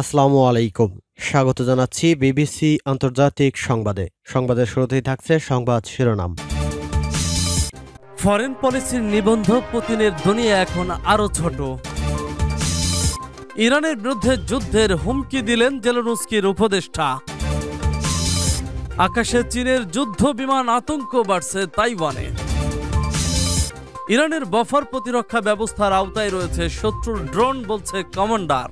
আসসালামু আলাইকুম স্বাগত জানাচ্ছি বিবিসি আন্তর্জাতিক সংবাদে সংবাদের শুরুতেই থাকছে সংবাদ শিরোনাম ফরেন পলিসির নিবন্ধ পুতিনের দুনিয়া এখন আরো ছোট ইরানের বিরুদ্ধে যুদ্ধের হুমকি দিলেন জেলনুস্কির উপদেষ্টা আকাশে চীনের যুদ্ধ বিমান আতঙ্ক বাড়ছে তাইওয়ানে ইরানের বফার প্রতিরক্ষা ব্যবস্থার আওতায় রয়েছে শত্রুর ড্রোন বলছে কমান্ডার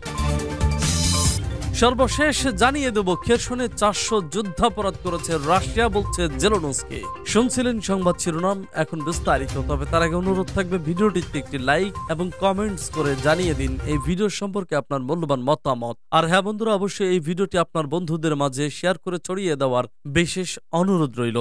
সর্বশেষ জানিয়ে দেব খেরসনে চারশো যুদ্ধাপরাধ করেছে রাশিয়া বলছে জেলোনসকে শুনছিলেন সংবাদ শিরোনাম এখন বিস্তারিত তবে তার আগে অনুরোধ থাকবে ভিডিওটিতে একটি লাইক এবং কমেন্টস করে জানিয়ে দিন এই ভিডিও সম্পর্কে আপনার মূল্যবান মতামত আর হ্যাঁ বন্ধুরা অবশ্যই এই ভিডিওটি আপনার বন্ধুদের মাঝে শেয়ার করে ছড়িয়ে দেওয়ার বিশেষ অনুরোধ রইল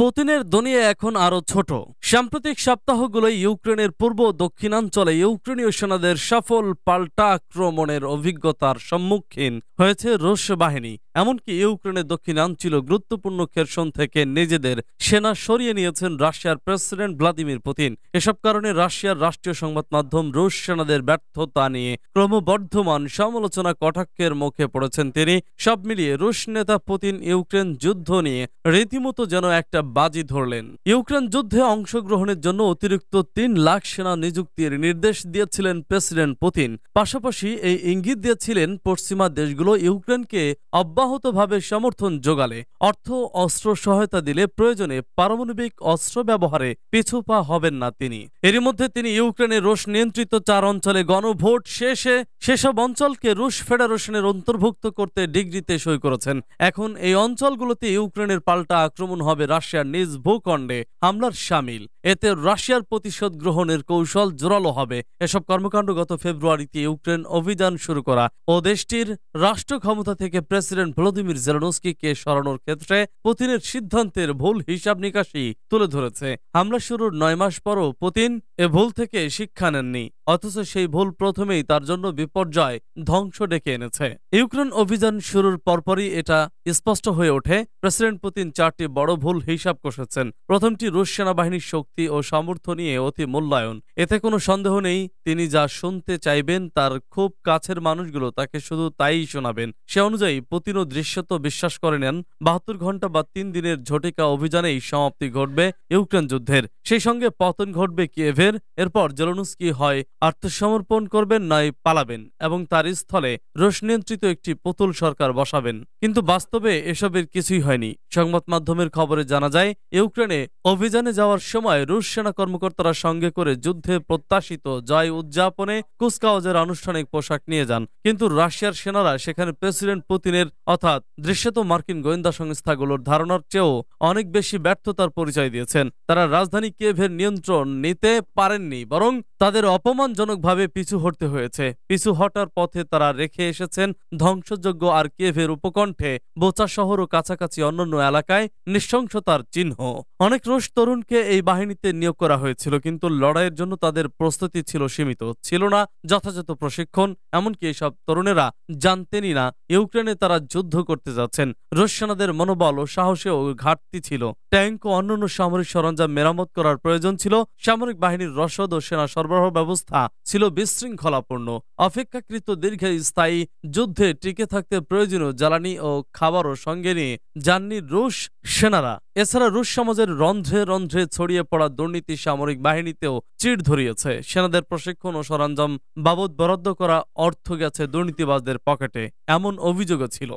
পুতিনের দুনিয়া এখন আরও ছোট সাম্প্রতিক সপ্তাহগুলো ইউক্রেনের পূর্ব দক্ষিণাঞ্চলে ইউক্রেনীয় সেনাদের সফল পাল্টা আক্রমণের অভিজ্ঞতার সম্মুখীন হয়েছে রুশ বাহিনী এমনকি ইউক্রেনের দক্ষিণাঞ্চল গুরুত্বপূর্ণ খেরসন থেকে নিজেদের সেনা সরিয়ে নিয়েছেন রাশিয়ার প্রেসিডেন্ট ভ্লাদিমির পুতিন এসব কারণে রাশিয়ার রাষ্ট্রীয় সংবাদ মাধ্যম রুশ সেনাদের ব্যর্থতা নিয়ে ক্রমবর্ধমান সমালোচনা কটাক্ষের মুখে পড়েছেন তিনি সব মিলিয়ে রুশ নেতা পুতিন ইউক্রেন যুদ্ধ নিয়ে রীতিমতো যেন একটা বাজি ধরলেন ইউক্রেন যুদ্ধে অংশগ্রহণের জন্য অতিরিক্ত তিন লাখ সেনা নিযুক্তির নির্দেশ দিয়েছিলেন প্রেসিডেন্ট পুতিন পাশাপাশি এই ইঙ্গিত দিয়েছিলেন পশ্চিমা দেশগুলো ইউক্রেনকে অব্যাহত অব্যাহতভাবে সমর্থন যোগালে অর্থ অস্ত্র সহায়তা দিলে প্রয়োজনে পারমাণবিক অস্ত্র ব্যবহারে পিছু পা হবেন না তিনি এরই মধ্যে তিনি ইউক্রেনের রুশ নিয়ন্ত্রিত চার অঞ্চলে গণভোট শেষে সেসব অঞ্চলকে রুশ ফেডারেশনের অন্তর্ভুক্ত করতে ডিগ্রিতে সই করেছেন এখন এই অঞ্চলগুলোতে ইউক্রেনের পাল্টা আক্রমণ হবে রাশিয়ার নিজ ভূখণ্ডে হামলার সামিল এতে রাশিয়ার প্রতিশোধ গ্রহণের কৌশল জোরালো হবে এসব কর্মকাণ্ড গত ফেব্রুয়ারিতে ইউক্রেন অভিযান শুরু করা ও দেশটির রাষ্ট্র ক্ষমতা থেকে প্রেসিডেন্ট ভ্লাদিমির জেলানস্কিকে সরানোর ক্ষেত্রে পুতিনের সিদ্ধান্তের ভুল হিসাব নিকাশি তুলে ধরেছে হামলা শুরুর নয় মাস পরও পুতিন এ ভুল থেকে শিক্ষা নেননি অথচ সেই ভুল প্রথমেই তার জন্য বিপর্যয় ধ্বংস ডেকে এনেছে ইউক্রেন অভিযান শুরুর পরপরই এটা স্পষ্ট হয়ে ওঠে প্রেসিডেন্ট পুতিন চারটি বড় ভুল হিসাব কষেছেন প্রথমটি রুশ সেনাবাহিনীর শক্তি ও সামর্থ্য নিয়ে অতি মূল্যায়ন এতে কোনো সন্দেহ নেই তিনি যা শুনতে চাইবেন তার খুব কাছের মানুষগুলো তাকে শুধু তাই শোনাবেন সে অনুযায়ী পুতিনও দৃশ্যত বিশ্বাস করে নেন বাহাত্তর ঘন্টা বা তিন দিনের ঝটিকা অভিযানেই সমাপ্তি ঘটবে ইউক্রেন যুদ্ধের সেই সঙ্গে পতন ঘটবে কিয়েভে ফের এরপর জেলনুস্কি হয় আত্মসমর্পণ করবেন নয় পালাবেন এবং তার স্থলে রুশ নিয়ন্ত্রিত একটি পুতুল সরকার বসাবেন কিন্তু বাস্তবে এসবের কিছুই হয়নি সংবাদ মাধ্যমের খবরে জানা যায় ইউক্রেনে অভিযানে যাওয়ার সময় রুশ সেনা কর্মকর্তারা সঙ্গে করে যুদ্ধে প্রত্যাশিত জয় উদযাপনে কুচকাওয়াজের আনুষ্ঠানিক পোশাক নিয়ে যান কিন্তু রাশিয়ার সেনারা সেখানে প্রেসিডেন্ট পুতিনের অর্থাৎ দৃশ্যত মার্কিন গোয়েন্দা সংস্থাগুলোর ধারণার চেয়েও অনেক বেশি ব্যর্থতার পরিচয় দিয়েছেন তারা রাজধানী কেভের নিয়ন্ত্রণ নিতে পারেননি বরং তাদের অপমানজনকভাবে পিছু হটতে হয়েছে পিছু হটার পথে তারা রেখে এসেছেন ধ্বংসযোগ্য আর কেভের উপকণ্ঠে বোচা শহর ও কাছাকাছি অন্যান্য এলাকায় নৃশংসতার চিহ্ন অনেক রুশ তরুণকে এই বাহিনীতে নিয়োগ করা হয়েছিল কিন্তু লড়াইয়ের জন্য তাদের প্রস্তুতি ছিল সীমিত ছিল না যথাযথ প্রশিক্ষণ এমনকি এসব তরুণেরা জানতেনই না ইউক্রেনে তারা যুদ্ধ করতে যাচ্ছেন রুশ সেনাদের মনোবল ও সাহসে ও ঘাটতি ছিল ট্যাঙ্ক ও অন্যান্য সামরিক সরঞ্জাম মেরামত করার প্রয়োজন ছিল সামরিক বাহিনীর পানির রসদ ও সেনা সরবরাহ ব্যবস্থা ছিল বিশৃঙ্খলাপূর্ণ অপেক্ষাকৃত দীর্ঘস্থায়ী যুদ্ধে টিকে থাকতে প্রয়োজনীয় জ্বালানি ও খাবারও সঙ্গে নিয়ে যাননি রুশ সেনারা এছাড়া রুশ সমাজের রন্ধ্রে রন্ধ্রে ছড়িয়ে পড়া দুর্নীতি সামরিক বাহিনীতেও চিড় ধরিয়েছে সেনাদের প্রশিক্ষণ ও সরঞ্জাম বাবদ বরাদ্দ করা অর্থ গেছে দুর্নীতিবাজদের পকেটে এমন অভিযোগও ছিল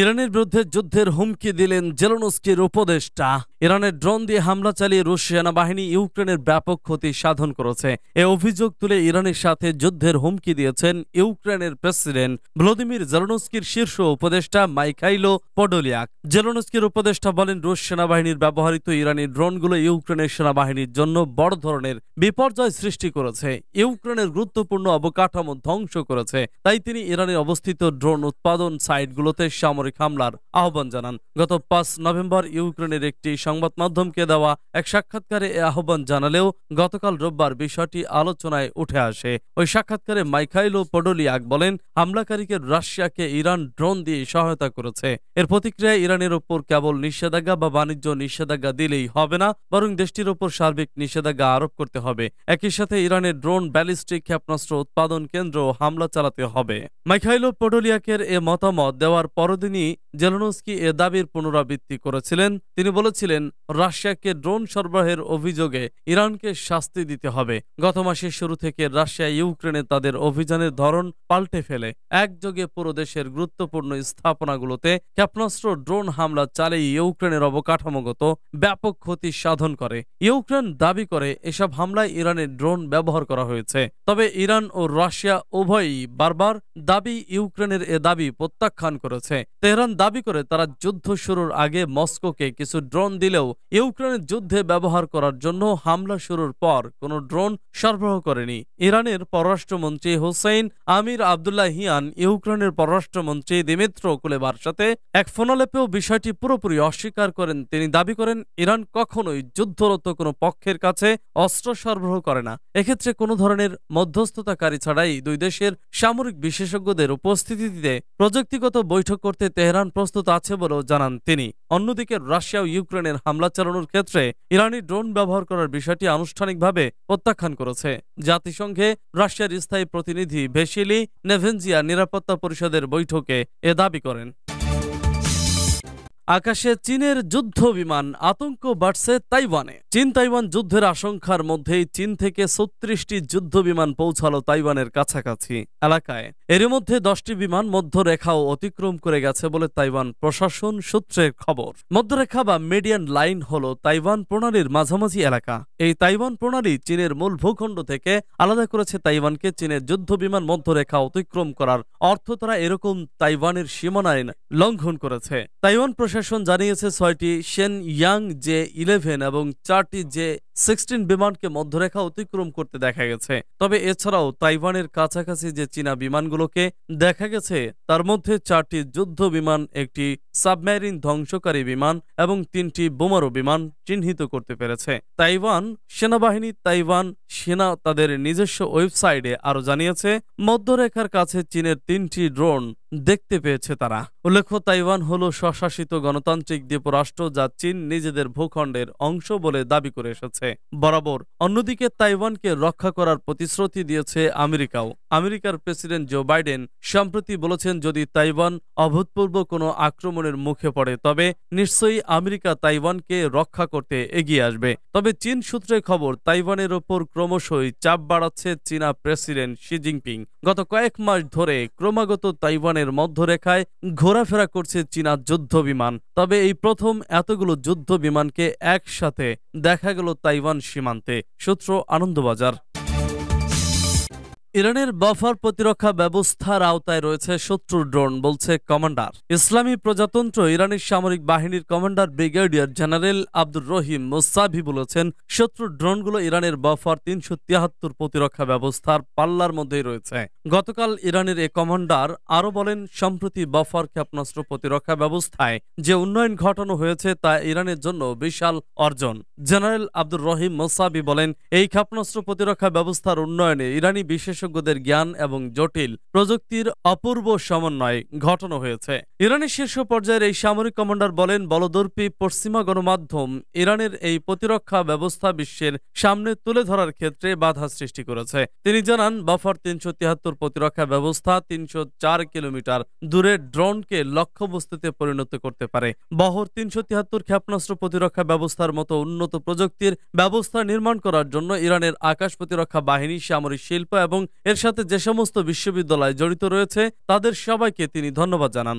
ইরানের বিরুদ্ধে যুদ্ধের হুমকি দিলেন জেলনস্কির উপদেষ্টা ইরানের ড্রোন দিয়ে হামলা চালিয়ে রুশ সেনাবাহিনী ইউক্রেনের ব্যাপক ক্ষতি সাধন করেছে এ অভিযোগ তুলে ইরানের সাথে যুদ্ধের হুমকি দিয়েছেন ইউক্রেনের প্রেসিডেন্ট ভ্লাদিমির জেলনস্কির শীর্ষ উপদেষ্টা মাইখাইলো পডোলিয়াক জেলনস্কির উপদেষ্টা বলেন রুশ সেনাবাহিনীর ব্যবহৃত ইরানি ড্রোনগুলো ইউক্রেনের সেনাবাহিনীর জন্য বড় ধরনের বিপর্যয় সৃষ্টি করেছে ইউক্রেনের গুরুত্বপূর্ণ অবকাঠামো ধ্বংস করেছে তাই তিনি ইরানে অবস্থিত ড্রোন উৎপাদন সাইটগুলোতে সামরিক হামলার আহ্বান জানান গত পাঁচ নভেম্বর ইউক্রেনের একটি সংবাদ মাধ্যমকে দেওয়া এক সাক্ষাৎকারে এ আহ্বান জানালেও গতকাল রোববার বিষয়টি আলোচনায় উঠে আসে ওই সাক্ষাৎকারে মাইখাইলো পডোলিয়াক বলেন হামলাকারীকে রাশিয়াকে ইরান ড্রোন দিয়ে সহায়তা করেছে এর প্রতিক্রিয়ায় ইরানের ওপর কেবল নিষেধাজ্ঞা বা বাণিজ্য নিষেধাজ্ঞা দিলেই হবে না বরং দেশটির ওপর সার্বিক নিষেধাজ্ঞা আরোপ করতে হবে একই সাথে ইরানের ড্রোন ব্যালিস্টিক ক্ষেপণাস্ত্র উৎপাদন কেন্দ্র হামলা চালাতে হবে মাইখাইলো পোডোলিয়াকের এ মতামত দেওয়ার পরদিনই জেলনস্কি এ দাবির পুনরাবৃত্তি করেছিলেন তিনি বলেছিলেন বলেছেন রাশিয়াকে ড্রোন সরবরাহের অভিযোগে ইরানকে শাস্তি দিতে হবে গত মাসের শুরু থেকে রাশিয়া ইউক্রেনে তাদের অভিযানের ধরন পাল্টে ফেলে একযোগে পুরো দেশের গুরুত্বপূর্ণ স্থাপনাগুলোতে ক্ষেপণাস্ত্র ড্রোন হামলা চালিয়ে ইউক্রেনের অবকাঠামোগত ব্যাপক ক্ষতি সাধন করে ইউক্রেন দাবি করে এসব হামলায় ইরানের ড্রোন ব্যবহার করা হয়েছে তবে ইরান ও রাশিয়া উভয়ই বারবার দাবি ইউক্রেনের এ দাবি প্রত্যাখ্যান করেছে তেহরান দাবি করে তারা যুদ্ধ শুরুর আগে মস্কোকে কিছু ড্রোন দিল দিলেও ইউক্রেনের যুদ্ধে ব্যবহার করার জন্য হামলা শুরুর পর কোনো ড্রোন সরবরাহ করেনি ইরানের পররাষ্ট্রমন্ত্রী হুসেইন আমির আবদুল্লাহিয়ান ইউক্রেনের পররাষ্ট্রমন্ত্রী দিমিত্র কুলেবার সাথে এক ফোনালেপেও বিষয়টি পুরোপুরি অস্বীকার করেন তিনি দাবি করেন ইরান কখনোই যুদ্ধরত কোনো পক্ষের কাছে অস্ত্র সরবরাহ করে না এক্ষেত্রে কোনো ধরনের মধ্যস্থতাকারী ছাড়াই দুই দেশের সামরিক বিশেষজ্ঞদের উপস্থিতিতে প্রযুক্তিগত বৈঠক করতে তেহরান প্রস্তুত আছে বলেও জানান তিনি অন্যদিকে রাশিয়া ও ইউক্রেনের ইরানের হামলা চালানোর ক্ষেত্রে ইরানি ড্রোন ব্যবহার করার বিষয়টি আনুষ্ঠানিকভাবে প্রত্যাখ্যান করেছে জাতিসংঘে রাশিয়ার স্থায়ী প্রতিনিধি ভেসিলি নেভেনজিয়া নিরাপত্তা পরিষদের বৈঠকে এ দাবি করেন আকাশে চীনের যুদ্ধ বিমান আতঙ্ক বাড়ছে তাইওয়ানে চীন তাইওয়ান যুদ্ধের আশঙ্কার মধ্যেই চীন থেকে ছত্রিশটি যুদ্ধ বিমান পৌঁছালো তাইওয়ানের কাছাকাছি এলাকায় এর মধ্যে দশটি বিমান মধ্যরেখাও অতিক্রম করে গেছে বলে তাইওয়ান প্রশাসন সূত্রের খবর মধ্যরেখা বা মিডিয়ান লাইন হল তাইওয়ান প্রণালীর মাঝামাঝি এলাকা এই তাইওয়ান প্রণালী চীনের মূল ভূখণ্ড থেকে আলাদা করেছে তাইওয়ানকে চীনের যুদ্ধ বিমান মধ্যরেখা অতিক্রম করার অর্থ তারা এরকম তাইওয়ানের সীমানায় লঙ্ঘন করেছে তাইওয়ান প্রশাসন প্রশাসন জানিয়েছে ছয়টি সেন ইয়াং জে ইলেভেন এবং চারটি জে সিক্সটিন বিমানকে মধ্যরেখা অতিক্রম করতে দেখা গেছে তবে এছাড়াও তাইওয়ানের কাছাকাছি যে চীনা বিমানগুলোকে দেখা গেছে তার মধ্যে চারটি যুদ্ধ বিমান একটি সাবমেরিন ধ্বংসকারী বিমান এবং তিনটি বোমারু বিমান চিহ্নিত করতে পেরেছে তাইওয়ান সেনাবাহিনী তাইওয়ান সেনা তাদের নিজস্ব ওয়েবসাইটে আরও জানিয়েছে মধ্যরেখার কাছে চীনের তিনটি ড্রোন দেখতে পেয়েছে তারা উল্লেখ্য তাইওয়ান হল স্বশাসিত গণতান্ত্রিক দ্বীপরাষ্ট্র যা চীন নিজেদের ভূখণ্ডের অংশ বলে দাবি করে এসেছে বরাবর অন্যদিকে তাইওয়ানকে রক্ষা করার প্রতিশ্রুতি দিয়েছে আমেরিকাও আমেরিকার প্রেসিডেন্ট জো বাইডেন সম্প্রতি বলেছেন যদি তাইওয়ান অভূতপূর্ব কোনো আক্রমণের মুখে পড়ে তবে নিশ্চয়ই আমেরিকা তাইওয়ানকে রক্ষা করতে এগিয়ে আসবে তবে চীন সূত্রে খবর তাইওয়ানের ওপর ক্রমশই চাপ বাড়াচ্ছে চীনা প্রেসিডেন্ট শি জিনপিং গত কয়েক মাস ধরে ক্রমাগত তাইওয়ানের মধ্যরেখায় ঘোরাফেরা করছে চীনা যুদ্ধ বিমান তবে এই প্রথম এতগুলো যুদ্ধ বিমানকে একসাথে দেখা গেল তাইওয়ান সীমান্তে সূত্র আনন্দবাজার ইরানের বাফার প্রতিরক্ষা ব্যবস্থার আওতায় রয়েছে শত্রু ড্রোন বলছে কমান্ডার ইসলামী প্রজাতন্ত্র ইরানের সামরিক বাহিনীর commander brigadier general Abdur Rahim Mousavi বলেছেন শত্রু ড্রোনগুলো ইরানের বাফার তিনশো তিয়াত্তর প্রতিরক্ষা ব্যবস্থার পাল্লার মধ্যেই রয়েছে গতকাল ইরানের এ কমান্ডার আরও বলেন সম্প্রতি বাফার ক্ষেপণাস্ত্র প্রতিরক্ষা ব্যবস্থায় যে উন্নয়ন ঘটানো হয়েছে তা ইরানের জন্য বিশাল অর্জন জেনারেল আব্দুর রহিম মোসাভি বলেন এই ক্ষেপণাস্ত্র প্রতিরক্ষা ব্যবস্থার উন্নয়নে ইরানি বিশেষ বিশেষজ্ঞদের জ্ঞান এবং জটিল প্রযুক্তির অপূর্ব সমন্বয় ঘটানো হয়েছে ইরানের শীর্ষ পর্যায়ের এই সামরিক কমান্ডার বলেন বলদর্পী পশ্চিমা গণমাধ্যম ইরানের এই প্রতিরক্ষা ব্যবস্থা বিশ্বের সামনে তুলে ধরার ক্ষেত্রে বাধা সৃষ্টি করেছে তিনি জানান বাফার তিনশো তিয়াত্তর প্রতিরক্ষা ব্যবস্থা তিনশো চার কিলোমিটার দূরে ড্রোনকে লক্ষ্যবস্তুতে পরিণত করতে পারে বহর তিনশো তিয়াত্তর ক্ষেপণাস্ত্র প্রতিরক্ষা ব্যবস্থার মতো উন্নত প্রযুক্তির ব্যবস্থা নির্মাণ করার জন্য ইরানের আকাশ প্রতিরক্ষা বাহিনী সামরিক শিল্প এবং এর সাথে যে সমস্ত বিশ্ববিদ্যালয় জড়িত রয়েছে তাদের সবাইকে তিনি ধন্যবাদ জানান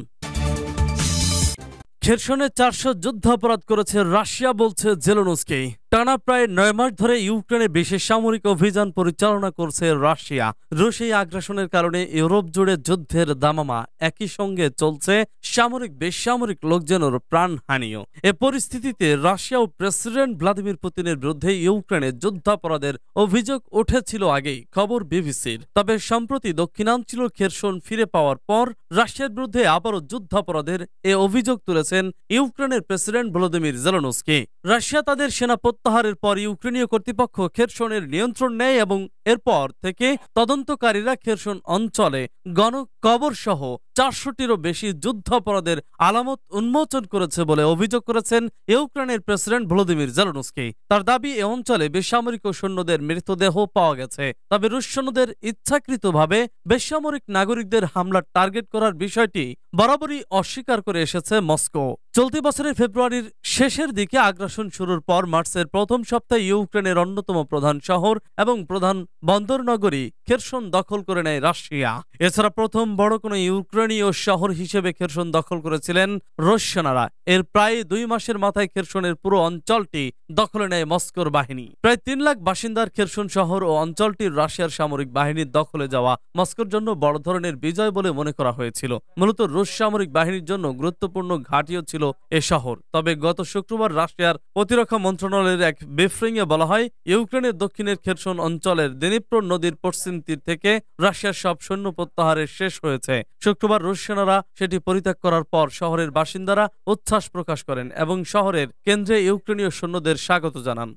খেরসনে চারশো যুদ্ধাপরাধ করেছে রাশিয়া বলছে জেলোনসকেই টানা প্রায় নয় মাস ধরে ইউক্রেনে বিশেষ সামরিক অভিযান পরিচালনা করছে রাশিয়া রুশি আগ্রাসনের কারণে ইউরোপ জুড়ে যুদ্ধের দামামা একই সঙ্গে চলছে সামরিক বেসামরিক লোকজনের প্রাণহানিও এ পরিস্থিতিতে রাশিয়া ও প্রেসিডেন্ট ভ্লাদিমির পুতিনের বিরুদ্ধে ইউক্রেনে যুদ্ধাপরাধের অভিযোগ উঠেছিল আগেই খবর বিবিসির তবে সম্প্রতি দক্ষিণাঞ্চল খেরসন ফিরে পাওয়ার পর রাশিয়ার বিরুদ্ধে আবারও যুদ্ধাপরাধের এ অভিযোগ তুলেছেন ইউক্রেনের প্রেসিডেন্ট ভ্লাদিমির জেলনস্কি রাশিয়া তাদের সেনাপতি প্রত্যাহারের পর ইউক্রেনীয় কর্তৃপক্ষ খেরসনের নিয়ন্ত্রণ নেয় এবং এরপর থেকে তদন্তকারীরা খেরসন অঞ্চলে গণকবর সহ চারশোটিরও বেশি যুদ্ধাপরাধের আলামত উন্মোচন করেছে বলে অভিযোগ করেছেন ইউক্রেনের প্রেসিডেন্ট ভ্লাদিমির জেলনস্কি তার দাবি এ অঞ্চলে বেসামরিক সৈন্যদের মৃতদেহ পাওয়া গেছে তবে রুশ সৈন্যদের ইচ্ছাকৃতভাবে বেসামরিক নাগরিকদের হামলার টার্গেট করার বিষয়টি বরাবরই অস্বীকার করে এসেছে মস্কো চলতি বছরের ফেব্রুয়ারির শেষের দিকে আগ্রাসন শুরুর পর মার্চের প্রথম সপ্তাহে ইউক্রেনের অন্যতম প্রধান শহর এবং প্রধান বন্দর নগরী খেরসন দখল করে নেয় রাশিয়া এছাড়া প্রথম বড় কোনো ইউক্রেনীয় শহর হিসেবে খেরসন দখল করেছিলেন রুশিয়ানারা এর প্রায় দুই মাসের মাথায় খেরসনের পুরো অঞ্চলটি দখলে নেয় মস্কোর বাহিনী প্রায় তিন লাখ বাসিন্দার খেরসন শহর ও অঞ্চলটির রাশিয়ার সামরিক বাহিনীর দখলে যাওয়া মস্কোর জন্য বড় ধরনের বিজয় বলে মনে করা হয়েছিল মূলত রুশ সামরিক বাহিনীর জন্য গুরুত্বপূর্ণ ঘাটিও ছিল এ শহর তবে গত শুক্রবার রাশিয়ার প্রতিরক্ষা মন্ত্রণালয়ের খবরের এক বেফ্রিংয়ে বলা হয় ইউক্রেনের দক্ষিণের খেরসন অঞ্চলের দিনীপ্র নদীর পশ্চিম তীর থেকে রাশিয়ার সব সৈন্য প্রত্যাহারের শেষ হয়েছে শুক্রবার রুশ সেনারা সেটি পরিত্যাগ করার পর শহরের বাসিন্দারা উচ্ছ্বাস প্রকাশ করেন এবং শহরের কেন্দ্রে ইউক্রেনীয় সৈন্যদের স্বাগত জানান